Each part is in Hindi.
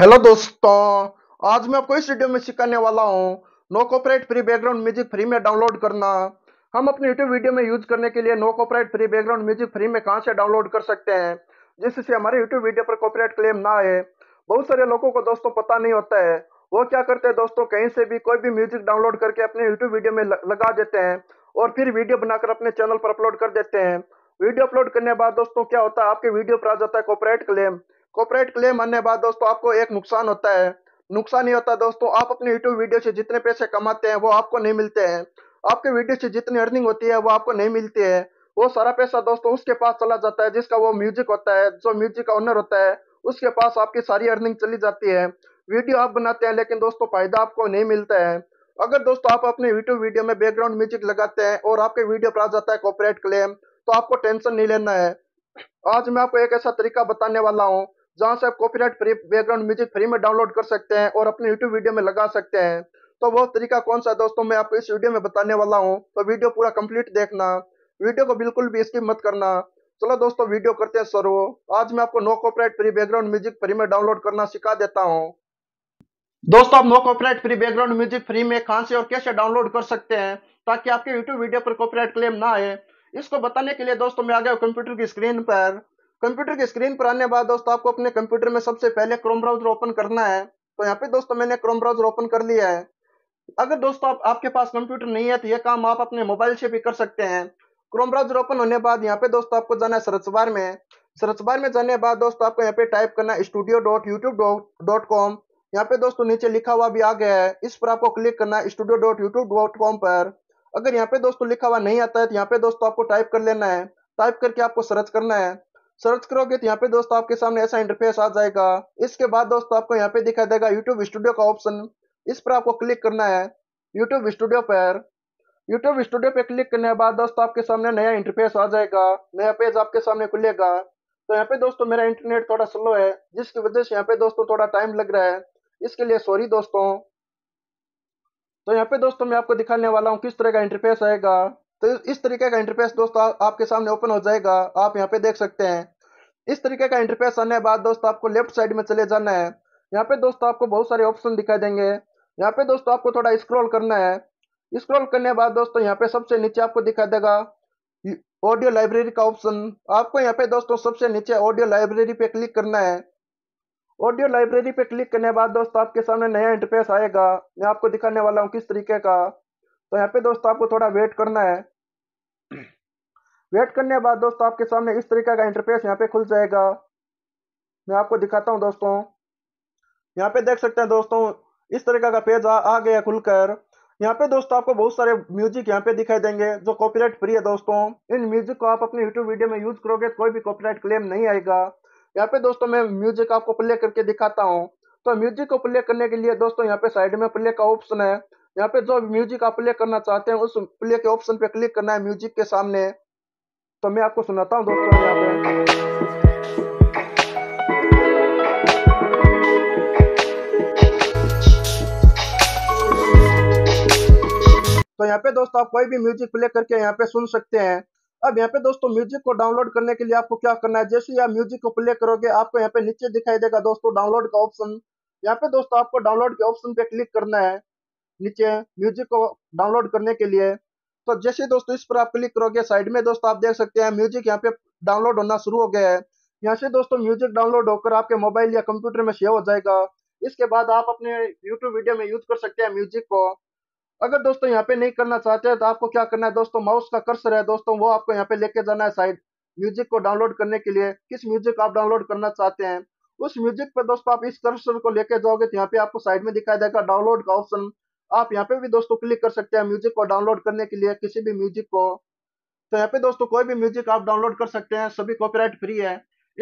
हेलो दोस्तों आज मैं आपको इस वीडियो में सिखाने वाला हूँ no copyright free background music free में डाउनलोड करना हम अपने यूट्यूब वीडियो में यूज करने के लिए no copyright free background music free में कहाँ से डाउनलोड कर सकते हैं जिससे हमारे यूट्यूब वीडियो पर कॉपरेट क्लेम ना आए बहुत सारे लोगों को दोस्तों पता नहीं होता है वो क्या करते हैं दोस्तों कहीं से भी कोई भी म्यूजिक डाउनलोड करके अपने यूट्यूब वीडियो में लगा देते हैं और फिर वीडियो बनाकर अपने चैनल पर अपलोड कर देते हैं वीडियो अपलोड करने बाद दोस्तों क्या होता है आपके वीडियो पर आ जाता है कॉपरेट क्लेम कॉपरेट क्लेम आने बाद दोस्तों आपको एक नुकसान होता है नुकसान ही होता है दोस्तों आप अपने यूट्यूब वीडियो से जितने पैसे कमाते हैं वो आपको नहीं मिलते हैं आपके वीडियो से जितनी अर्निंग होती है वो आपको नहीं मिलती है वो सारा पैसा दोस्तों उसके पास चला जाता है जिसका वो म्यूजिक होता है जो म्यूजिक का ओनर होता है उसके पास आपकी सारी अर्निंग चली जाती है वीडियो आप बनाते हैं लेकिन दोस्तों फायदा आपको नहीं मिलता है अगर दोस्तों आप अपने यूट्यूब वीडियो में बैकग्राउंड म्यूजिक लगाते हैं और आपके वीडियो पर आ जाता है कॉपरेट क्लेम तो आपको टेंशन नहीं लेना है आज मैं आपको एक ऐसा तरीका बताने वाला हूँ जहां से आप copyright free background music free में डाउनलोड कर सकते हैं और अपने यूट्यूब वीडियो में लगा सकते हैं तो वो तरीका कौन सा दोस्तों मैं आपको इस वीडियो में बताने वाला हूँ तो वीडियो पूरा कंप्लीट देखना वीडियो को बिल्कुल भी स्किप मत करना चलो दोस्तों वीडियो करते हैं शुरू आज मैं आपको no copyright free background music free में डाउनलोड करना सिखा देता हूँ दोस्तों आप no copyright free background music free में कहां से और कैसे डाउनलोड कर सकते हैं ताकि आपके यूट्यूब वीडियो पर कॉपीराइट क्लेम ना आए इसको बताने के लिए दोस्तों मैं आ गया कंप्यूटर की स्क्रीन पर कंप्यूटर की स्क्रीन पर आने बाद दोस्तों आपको अपने कंप्यूटर में सबसे पहले क्रोम ब्राउजर ओपन करना है तो यहाँ पे दोस्तों मैंने क्रोम ब्राउजर ओपन कर लिया है अगर दोस्तों आप, आपके पास कंप्यूटर नहीं है तो ये काम आप अपने मोबाइल से भी कर सकते हैं क्रोम ब्राउजर ओपन होने बाद यहाँ पे दोस्तों आपको जाना है सर्च बार में सर्च बार में जाने बाद दोस्तों आपको यहाँ पे टाइप करना है studio dot YouTube dot com यहाँ पे दोस्तों नीचे लिखा हुआ भी आ गया है इस पर आपको क्लिक करना है studio dot YouTube dot com पर अगर यहाँ पे दोस्तों लिखा हुआ नहीं आता है तो यहाँ पे दोस्तों आपको टाइप कर लेना है टाइप करके आपको सर्च करना है सर्च करोगे तो यहाँ पे दोस्तों आपके सामने ऐसा इंटरफेस आ जाएगा इसके बाद दोस्तों आपको यहाँ पे दिखाई देगा यूट्यूब स्टूडियो का ऑप्शन इस पर आपको क्लिक करना है यूट्यूब स्टूडियो पर यूट्यूब स्टूडियो पे क्लिक करने के बाद दोस्तों आपके सामने नया इंटरफेस आ जाएगा नया पेज आपके सामने खुलेगा तो यहाँ पे दोस्तों मेरा इंटरनेट थोड़ा स्लो है जिसकी वजह से यहाँ पे दोस्तों थोड़ा टाइम लग रहा है इसके लिए सॉरी दोस्तों तो यहाँ पे दोस्तों मैं आपको दिखाने वाला हूँ किस तरह का इंटरफेस आएगा तो इस तरीके का इंटरफेस दोस्तों आपके सामने ओपन हो जाएगा आप यहाँ पे देख सकते हैं इस तरीके का इंटरफेस आने के बाद दोस्तों आपको लेफ्ट साइड में चले जाना है यहाँ पे दोस्तों आपको बहुत सारे ऑप्शन दिखाई देंगे यहाँ पे दोस्तों आपको थोड़ा स्क्रॉल करना है स्क्रॉल करने के बाद दोस्तों यहाँ पे सबसे नीचे आपको दिखाई देगा ऑडियो लाइब्रेरी का ऑप्शन आपको यहाँ पे दोस्तों सबसे नीचे ऑडियो लाइब्रेरी पे क्लिक करना है ऑडियो लाइब्रेरी पे क्लिक करने के बाद दोस्तों आपके सामने नया इंटरफेस आएगा मैं आपको दिखाने वाला हूँ किस तरीके का तो यहाँ पे दोस्तों आपको थोड़ा वेट करना है वेट करने के बाद दोस्तों आपके सामने इस तरीके का इंटरफेस यहाँ पे खुल जाएगा मैं आपको दिखाता हूँ दोस्तों यहाँ पे देख सकते हैं दोस्तों इस तरीके का पेज आ, आ गया खुलकर यहाँ पे दोस्तों आपको बहुत सारे म्यूजिक यहाँ पे दिखाई देंगे जो कॉपीराइट फ्री है दोस्तों इन म्यूजिक को आप अपने यूट्यूब वीडियो में यूज करोगे तो कोई भी कॉपीराइट क्लेम नहीं आएगा यहाँ पे दोस्तों मैं म्यूजिक आपको प्ले करके दिखाता हूँ तो म्यूजिक को प्ले करने के लिए दोस्तों यहाँ पे साइड में प्ले का ऑप्शन है यहाँ पे जो म्यूजिक आप प्ले करना चाहते हैं उस प्ले के ऑप्शन पे क्लिक करना है म्यूजिक के सामने तो मैं आपको सुनाता हूँ दोस्तों यहाँ पे तो यहाँ पे दोस्तों आप कोई भी म्यूजिक प्ले करके यहाँ पे सुन सकते हैं अब यहाँ पे दोस्तों म्यूजिक को डाउनलोड करने के लिए आपको क्या करना है जैसे आप म्यूजिक को प्ले करोगे आपको यहाँ पे नीचे दिखाई देगा दोस्तों डाउनलोड का ऑप्शन यहाँ पे दोस्तों आपको डाउनलोड के ऑप्शन पे क्लिक करना है नीचे म्यूजिक को डाउनलोड करने के लिए तो जैसे दोस्तों इस पर आप क्लिक करोगे साइड में दोस्तों आप देख सकते हैं म्यूजिक यहाँ पे डाउनलोड होना शुरू हो गया है यहाँ से दोस्तों म्यूजिक डाउनलोड होकर आपके मोबाइल या कंप्यूटर में सेव हो जाएगा इसके बाद आप अपने यूट्यूब वीडियो में यूज कर सकते हैं म्यूजिक को अगर दोस्तों यहाँ पे नहीं करना चाहते हैं तो आपको क्या करना है दोस्तों माउस का कर्सर है दोस्तों वो आपको यहाँ पे लेके जाना है साइड म्यूजिक को डाउनलोड करने के लिए किस म्यूजिक आप डाउनलोड करना चाहते हैं उस म्यूजिक पर दोस्तों आप इस कर्सर को लेके जाओगे तो यहाँ पे आपको साइड में दिखाई देगा डाउनलोड का ऑप्शन आप यहाँ पे भी दोस्तों क्लिक कर सकते हैं म्यूजिक को डाउनलोड करने के लिए किसी भी म्यूजिक को तो यहाँ पे दोस्तों कोई भी म्यूजिक आप डाउनलोड कर सकते हैं सभी कॉपीराइट फ्री है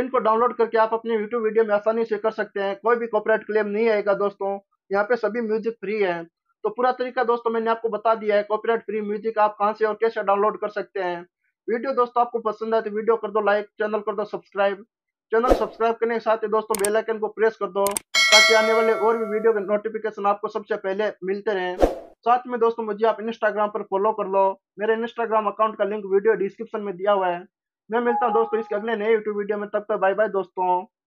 इनको डाउनलोड करके आप अपने यूट्यूब वीडियो में आसानी से कर सकते हैं कोई भी कॉपीराइट क्लेम नहीं आएगा दोस्तों यहाँ पे सभी म्यूजिक फ्री है तो पूरा तरीका दोस्तों मैंने आपको बता दिया है कॉपीराइट फ्री म्यूजिक आप कहाँ से और कैसे डाउनलोड कर सकते हैं वीडियो दोस्तों आपको पसंद आए तो वीडियो कर दो लाइक चैनल कर दो सब्सक्राइब चैनल सब्सक्राइब करने के साथ ही दोस्तों बेलाइकन को प्रेस कर दो ताकि आने वाले और भी वीडियो के नोटिफिकेशन आपको सबसे पहले मिलते रहे साथ में दोस्तों मुझे आप इंस्टाग्राम पर फॉलो कर लो मेरे इंस्टाग्राम अकाउंट का लिंक वीडियो डिस्क्रिप्शन में दिया हुआ है मैं मिलता हूँ दोस्तों इसके अगले नए यूट्यूब वीडियो में तब तक बाय बाय दोस्तों